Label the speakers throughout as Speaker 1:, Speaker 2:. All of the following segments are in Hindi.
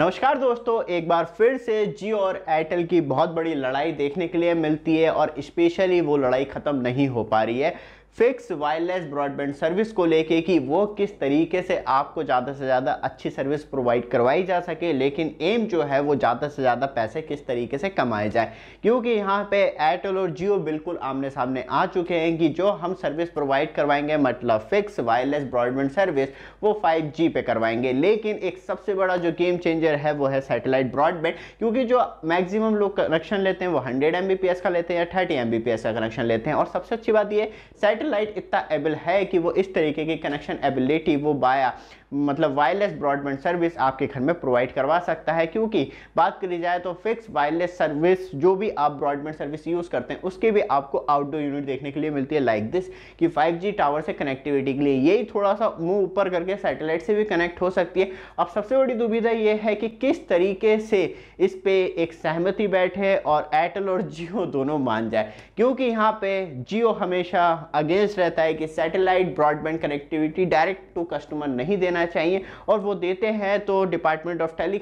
Speaker 1: नमस्कार दोस्तों एक बार फिर से जियो और एयरटेल की बहुत बड़ी लड़ाई देखने के लिए मिलती है और स्पेशली वो लड़ाई ख़त्म नहीं हो पा रही है फिक्स वायरलेस ब्रॉडबैंड सर्विस को लेके कि वो किस तरीके से आपको ज़्यादा से ज़्यादा अच्छी सर्विस प्रोवाइड करवाई जा सके लेकिन एम जो है वो ज़्यादा से ज़्यादा पैसे किस तरीके से कमाए जाए क्योंकि यहाँ पे एयरटेल और जियो बिल्कुल आमने सामने आ चुके हैं कि जो हम सर्विस प्रोवाइड करवाएंगे मतलब फिक्स वायरलेस ब्रॉडबैंड सर्विस वो फाइव जी पे करवाएंगे लेकिन एक सबसे बड़ा जो गेम चेंजर है वो है सैटेलाइट ब्रॉडबैंड क्योंकि जो मैगजिमम लोग कनेक्शन लेते हैं वो हंड्रेड एम का लेते हैं या थर्टी एम का कनेक्शन लेते हैं और सबसे अच्छी बात यह सेटेलाइट रियल लाइट इतना एबल है कि वो इस तरीके की कनेक्शन एबिलिटी वो बाया मतलब वायरलेस ब्रॉडबैंड सर्विस आपके घर में प्रोवाइड करवा सकता है क्योंकि बात करी जाए तो फिक्स वायरलेस सर्विस जो भी आप ब्रॉडबैंड सर्विस यूज़ करते हैं उसके भी आपको आउटडोर यूनिट देखने के लिए मिलती है लाइक दिस कि 5G टावर से कनेक्टिविटी के लिए यही थोड़ा सा मुंह ऊपर करके सैटेलाइट से भी कनेक्ट हो सकती है अब सबसे बड़ी दुविधा ये है कि किस तरीके से इस पर एक सहमति बैठे और एयरटेल और जियो दोनों मान जाए क्योंकि यहाँ पर जियो हमेशा अगेंस्ट रहता है कि satellite broadband connectivity direct to customer नहीं देना चाहिए और वो देते हैं तो डिपार्टमेंट ऑफ टेली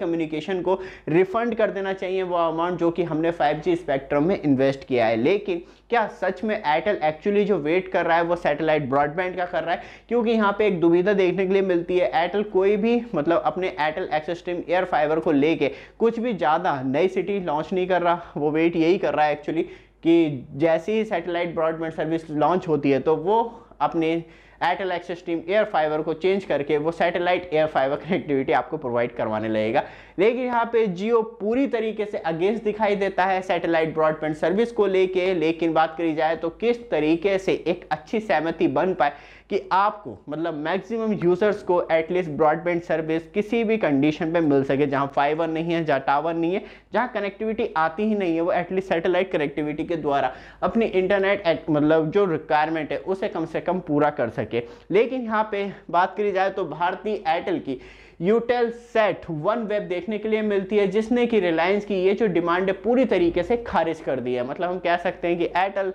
Speaker 1: को रिफंड कर देना चाहिए वो अमाउंट जो कि हमने 5G स्पेक्ट्रम में इन्वेस्ट किया है लेकिन क्या सच में एयरटेल एक्चुअली जो वेट कर रहा है वो सैटेलाइट ब्रॉडबैंड का कर रहा है क्योंकि यहाँ पे एक दुविधा देखने के लिए मिलती है एयरटेल कोई भी मतलब अपने Airtel access team air fiber को लेके कुछ भी ज़्यादा नई सिटी लॉन्च नहीं कर रहा वो वेट यही कर रहा है एक्चुअली कि जैसे ही सैटेलाइट ब्रॉडबैंड सर्विस लॉन्च होती है तो वो अपने Airtel access team air fiber को चेंज करके वो सैटेलाइट एयर फाइबर कनेक्टिविटी आपको प्रोवाइड करवाने लगेगा लेकिन यहाँ पे जियो पूरी तरीके से अगेंस्ट दिखाई देता है सैटेलाइट ब्रॉडबैंड सर्विस को लेके लेकिन बात करी जाए तो किस तरीके से एक अच्छी सहमति बन पाए कि आपको मतलब मैक्सिमम यूज़र्स को एटलीस्ट ब्रॉडबैंड सर्विस किसी भी कंडीशन पे मिल सके जहाँ फाइबर नहीं है जहाँ टावर नहीं है जहाँ कनेक्टिविटी आती ही नहीं है वो एटलीस्ट सैटेलाइट कनेक्टिविटी के द्वारा अपनी इंटरनेट मतलब जो रिक्वायरमेंट है उसे कम से कम पूरा कर सके लेकिन यहाँ पर बात करी जाए तो भारतीय एयरटेल की यूटेल सेट वन वेब देखने के लिए मिलती है जिसने कि रिलायंस की ये जो डिमांड है पूरी तरीके से खारिज कर दी है मतलब हम कह सकते हैं कि एयरटेल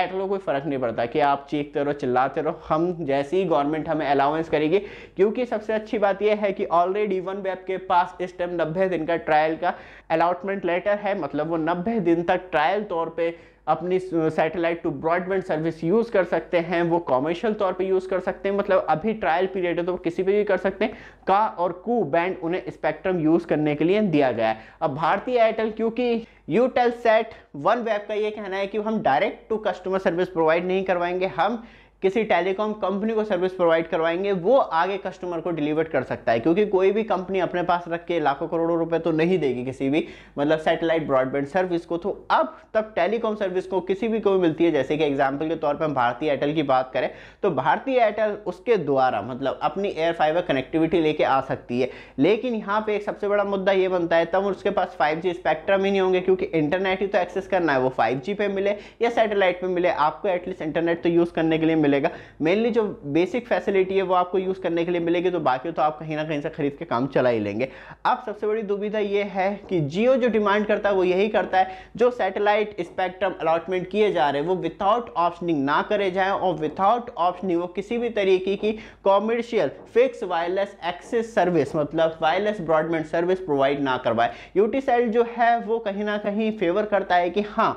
Speaker 1: एट लोग कोई फ़र्क नहीं पड़ता कि आप चीखते रहो चिल्लाते रहो हम जैसे ही गवर्नमेंट हमें अलाउंस करेगी क्योंकि सबसे अच्छी बात यह है कि ऑलरेडी वन वेब के पास इस टाइम नब्बे दिन का ट्रायल का अलाउटमेंट लेटर है मतलब वो नब्बे दिन तक ट्रायल तौर पर अपनी satellite to broadband service use कर सकते हैं वो कॉमर्शियल तौर पे यूज़ कर सकते हैं मतलब अभी ट्रायल पीरियड है तो वो किसी पे भी कर सकते हैं का और कू बैंड उन्हें स्पेक्ट्रम यूज़ करने के लिए दिया गया है अब भारतीय एयरटेल क्योंकि यूटेल सेट वन वेब का ये कहना है कि हम direct to customer service provide नहीं करवाएंगे हम किसी टेलीकॉम कंपनी को सर्विस प्रोवाइड करवाएंगे वो आगे कस्टमर को डिलीवर कर सकता है क्योंकि कोई भी कंपनी अपने पास रख के लाखों करोड़ों रुपए तो नहीं देगी किसी भी मतलब सैटेलाइट ब्रॉडबैंड सर्विस को तो अब तब टेलीकॉम सर्विस को किसी भी को मिलती है जैसे कि एग्जाम्पल के तौर पर हम भारतीय एयरटेल की बात करें तो भारतीय एयरटेल उसके द्वारा मतलब अपनी एयर फाइबर कनेक्टिविटी लेके आ सकती है लेकिन यहाँ पे एक सबसे बड़ा मुद्दा ये बनता है तब उसके पास फाइव जी स्पेक्ट्रम ही नहीं होंगे क्योंकि इंटरनेट ही तो एक्सेस करना है वो फाइव पे मिले या सैटेलाइट पर मिले आपको एटलीस्ट इंटरनेट तो यूज़ करने के लिए मिले मिलेगा मेनली जो बेसिक फैसिलिटी है वो आपको यूज़ करने के लिए मिलेगी तो बाकी तो आप कहीं ना कहीं से खरीद के काम चला ही लेंगे अब सबसे बड़ी दुविधा ये है कि जियो जो डिमांड करता है वो यही करता है जो सैटेलाइट स्पेक्ट्रम अलॉटमेंट किए जा रहे हैं वो विदाउट ऑप्शनिंग ना करे जाए और विदाउट ऑप्शनिंग वो किसी भी तरीके की commercial fix wireless access service मतलब वायरलेस ब्रॉडबैंड सर्विस प्रोवाइड ना करवाए यूटी जो है वो कहीं ना कहीं फेवर करता है कि हाँ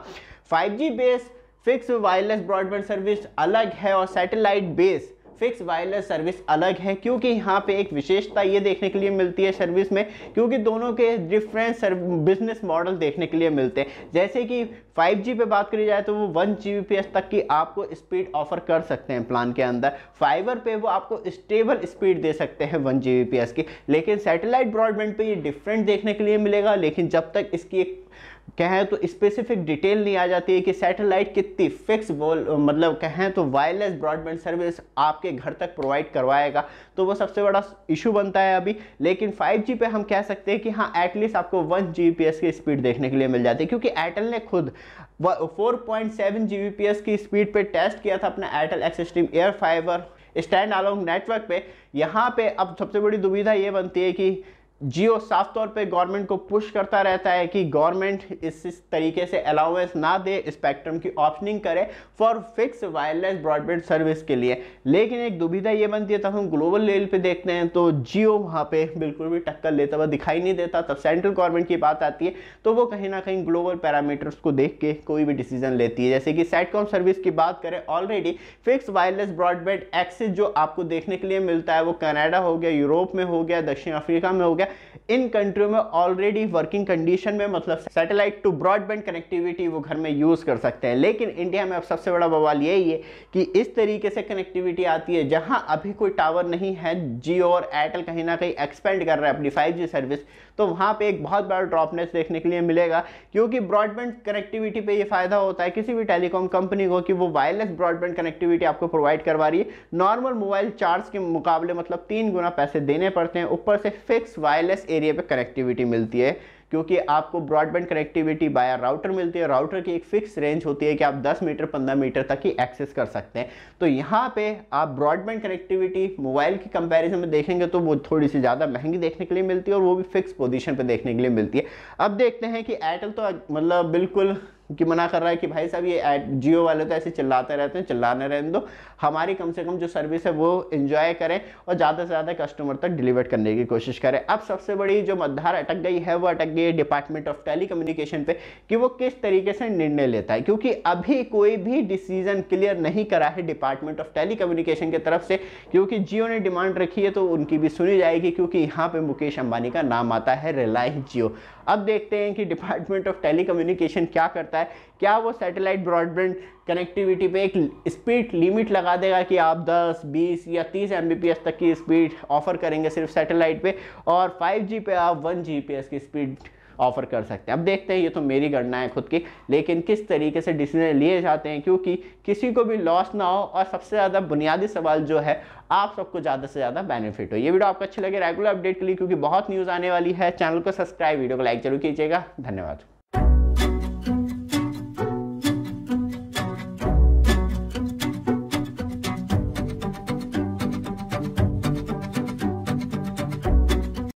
Speaker 1: 5G base fix wireless broadband service अलग है और satellite base fix wireless service अलग है क्योंकि यहाँ पे एक विशेषता ये देखने के लिए मिलती है सर्विस में क्योंकि दोनों के डिफरेंट बिजनेस मॉडल देखने के लिए मिलते हैं जैसे कि 5G पे बात करी जाए तो वो वन जी तक की आपको स्पीड ऑफर कर सकते हैं प्लान के अंदर फाइबर पे वो आपको स्टेबल स्पीड दे सकते हैं वन जी की लेकिन सैटेलाइट ब्रॉडबैंड पे ये डिफरेंट देखने के लिए मिलेगा लेकिन जब तक इसकी एक कहें तो स्पेसिफिक डिटेल नहीं आ जाती है कि सैटेलाइट कितनी फिक्स बोल मतलब कहें तो वायरलेस ब्रॉडबैंड सर्विस आपके घर तक प्रोवाइड करवाएगा तो वो सबसे बड़ा इशू बनता है अभी लेकिन 5G पे हम कह सकते हैं कि हाँ एटलीस्ट आपको वन जी की स्पीड देखने के लिए मिल जाती है क्योंकि एयरटेल ने खुद फोर पॉइंट सेवन की स्पीड पर टेस्ट किया था अपना Airtel Xstream air fiber standalone network पे यहाँ पे अब सबसे बड़ी दुविधा ये बनती है कि जियो साफ तौर पे गवर्नमेंट को पुश करता रहता है कि गवर्नमेंट इस, तरीके से अलाउंस ना दे स्पेक्ट्रम की ऑप्शनिंग करे for fix wireless broadband service के लिए लेकिन एक दुविधा ये बनती है तब हम ग्लोबल लेवल पे देखते हैं तो जियो वहाँ पे बिल्कुल भी टक्कर लेता हुआ दिखाई नहीं देता तब सेंट्रल गवर्नमेंट की बात आती है तो वो कहीं ना कहीं ग्लोबल पैरामीटर्स को देख के कोई भी डिसीजन लेती है जैसे कि सेटकॉम सर्विस की बात करें already fix wireless broadband access जो आपको देखने के लिए मिलता है वो कनाडा हो गया यूरोप में हो गया दक्षिण अफ्रीका में हो गया है इन कंट्रियों में ऑलरेडी वर्किंग कंडीशन में मतलब सैटेलाइट टू ब्रॉडबैंड कनेक्टिविटी वो घर में यूज़ कर सकते हैं लेकिन इंडिया में अब सबसे बड़ा बवाल यही है कि इस तरीके से कनेक्टिविटी आती है जहां अभी कोई टावर नहीं है जियो और एयरटेल कहीं ना कहीं एक्सपेंड कर रहे हैं अपनी फाइव सर्विस तो वहां पर एक बहुत बड़ा ड्रॉपनेस देखने के लिए मिलेगा क्योंकि ब्रॉडबैंड कनेक्टिविटी पर यह फ़ायदा होता है किसी भी टेलीकॉम कंपनी को कि वो वायरलेस ब्रॉडबैंड कनेक्टिविटी आपको प्रोवाइड करवा रही है नॉर्मल मोबाइल चार्ज के मुकाबले मतलब तीन गुना पैसे देने पड़ते हैं ऊपर से फिक्स वायर वायरलेस एरिया पे कनेक्टिविटी मिलती है क्योंकि आपको ब्रॉडबैंड कनेक्टिविटी बाय राउटर मिलती है राउटर की एक फिक्स रेंज होती है कि आप 10 मीटर 15 मीटर तक ही एक्सेस कर सकते हैं तो यहाँ पे आप ब्रॉडबैंड कनेक्टिविटी मोबाइल की कंपैरिजन में देखेंगे तो वो थोड़ी सी ज़्यादा महंगी देखने के लिए मिलती है और वो भी फिक्स पोजिशन पर देखने के लिए मिलती है अब देखते हैं कि एयरटेल तो मतलब बिल्कुल कि मना कर रहा है कि भाई साहब ये एड जियो वाले तो ऐसे चिल्लाते रहते हैं चिल्लाने रहने दो हमारी कम से कम जो सर्विस है वो इन्जॉय करें और ज़्यादा से ज़्यादा कस्टमर तक डिलीवर करने की कोशिश करें अब सबसे बड़ी जो मद्धार अटक गई है वो अटक गई है डिपार्टमेंट ऑफ टेली कम्युनिकेशन पे कि वो किस तरीके से निर्णय लेता है क्योंकि अभी कोई भी डिसीजन क्लियर नहीं करा है डिपार्टमेंट ऑफ टेली कम्युनिकेशन की तरफ से क्योंकि जियो ने डिमांड रखी है तो उनकी भी सुनी जाएगी क्योंकि यहाँ पर मुकेश अंबानी का नाम आता है रिलायंस जियो अब देखते हैं कि डिपार्टमेंट ऑफ टेली क्या करता है क्या वो सैटेलाइट ब्रॉडबैंड कनेक्टिविटी पे एक स्पीड लिमिट लगा देगा कि आप 10, 20 या 30 एम तक की स्पीड ऑफर करेंगे सिर्फ सैटेलाइट पे और 5G पे आप 1 जी की स्पीड ऑफर कर सकते हैं अब देखते हैं ये तो मेरी गणना है खुद की लेकिन किस तरीके से डिसीजन लिए जाते हैं क्योंकि किसी को भी लॉस ना हो और सबसे ज़्यादा बुनियादी सवाल जो है आप सबको ज़्यादा से ज़्यादा बेनिफिट हो ये वीडियो आपको अच्छी लगे रेगुलर अपडेट के लिए क्योंकि बहुत न्यूज़ आने वाली है चैनल को सब्सक्राइब वीडियो को लाइक जरूर कीजिएगा धन्यवाद